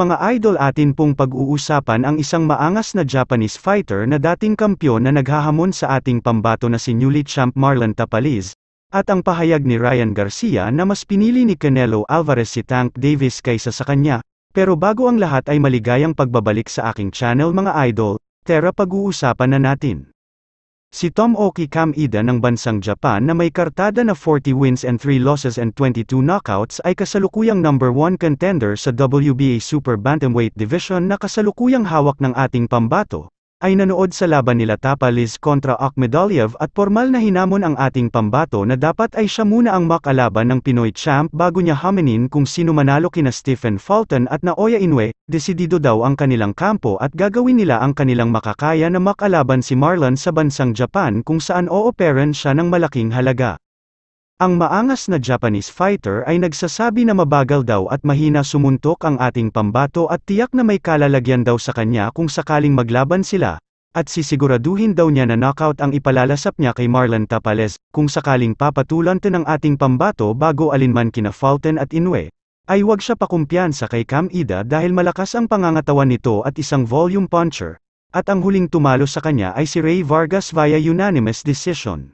Mga idol atin pong pag-uusapan ang isang maangas na Japanese fighter na dating kampyon na naghahamon sa ating pambato na si newly champ Marlon Tapaliz, at ang pahayag ni Ryan Garcia na mas pinili ni Canelo Alvarez si Tank Davis kaysa sa kanya. Pero bago ang lahat ay maligayang pagbabalik sa aking channel mga idol, tera pag-uusapan na natin. Si Tom Oki Kamida ng bansang Japan na may kartada na 40 wins and 3 losses and 22 knockouts ay kasalukuyang number 1 contender sa WBA Super Bantamweight Division na kasalukuyang hawak ng ating pambato, ay nanood sa laban nila Tapalis kontra Akhmedaliev at formal na hinamon ang ating pambato na dapat ay siya muna ang makalaban ng Pinoy champ bago niya haminin kung sino manalo kina Stephen Fulton at Naoya Inoue, desidido daw ang kanilang kampo at gagawin nila ang kanilang makakaya na makalaban si Marlon sa bansang Japan kung saan ooperan siya ng malaking halaga. Ang maangas na Japanese fighter ay nagsasabi na mabagal daw at mahina sumuntok ang ating pambato at tiyak na may kalalagyan daw sa kanya kung sakaling maglaban sila, at sisiguraduhin daw niya na knockout ang ipalalasap niya kay Marlon Tapales, kung sakaling papatulante ng ating pambato bago alinman kina Fulton at Inwe, ay wag siya pakumpiyansa kay Cam Ida dahil malakas ang pangangatawan nito at isang volume puncher, at ang huling tumalo sa kanya ay si Ray Vargas via unanimous decision.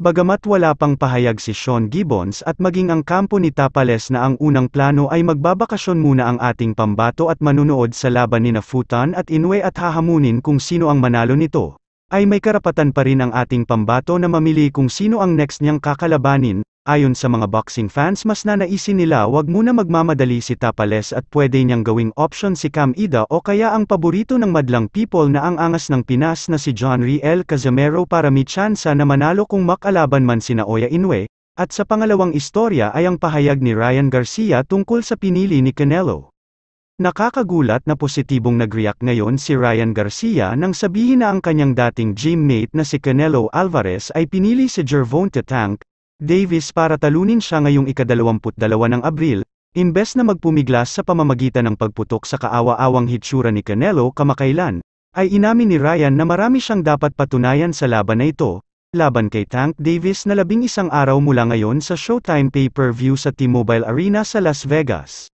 Bagamat wala pang pahayag si Sean Gibbons at maging ang kampo ni Tapales na ang unang plano ay magbabakasyon muna ang ating pambato at manunood sa laban ni Nafutan at Inwe at hahamunin kung sino ang manalo nito, ay may karapatan pa rin ang ating pambato na mamili kung sino ang next niyang kakalabanin, Ayon sa mga boxing fans mas nanaisin nila wag muna magmamadali si Tapales at pwede niyang gawing option si Cam Ida o kaya ang paborito ng madlang people na ang angas ng Pinas na si John Riel Casimero para may tsansa na manalo kung makalaban man sina Oya Inwe, at sa pangalawang istorya ay ang pahayag ni Ryan Garcia tungkol sa pinili ni Canelo. Nakakagulat na positibong nag-react ngayon si Ryan Garcia nang sabihin na ang kanyang dating teammate na si Canelo Alvarez ay pinili si Gervonta Tank, Davis para talunin siya ngayong ikadalawamputdalawa ng Abril, imbes na magpumiglas sa pamamagitan ng pagputok sa kaawa-awang hitsura ni Canelo kamakailan, ay inamin ni Ryan na marami siyang dapat patunayan sa laban na ito, laban kay Tank Davis na labing isang araw mula ngayon sa Showtime pay-per-view sa T-Mobile Arena sa Las Vegas.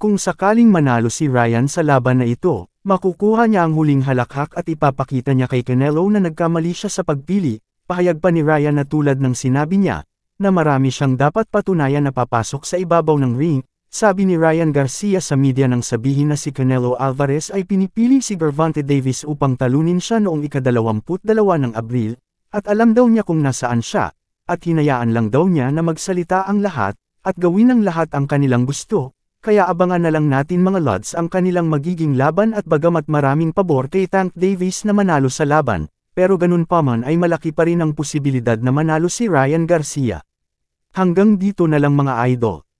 Kung sakaling manalo si Ryan sa laban na ito, makukuha niya ang huling halakhak at ipapakita niya kay Canelo na nagkamali siya sa pagpili, pahayag pa ni Ryan na tulad ng sinabi niya, na marami siyang dapat patunayan na papasok sa ibabaw ng ring, sabi ni Ryan Garcia sa media nang sabihin na si Canelo Alvarez ay pinipili si Gervonta Davis upang talunin siya noong ikadalawamput dalawa ng Abril, at alam daw niya kung nasaan siya, at hinayaan lang daw niya na magsalita ang lahat, at gawin ang lahat ang kanilang gusto, kaya abangan na lang natin mga lods ang kanilang magiging laban at bagamat maraming pabor kay Tank Davis na manalo sa laban, pero ganun pa man ay malaki pa rin ang posibilidad na manalo si Ryan Garcia. Hanggang dito na lang mga idol.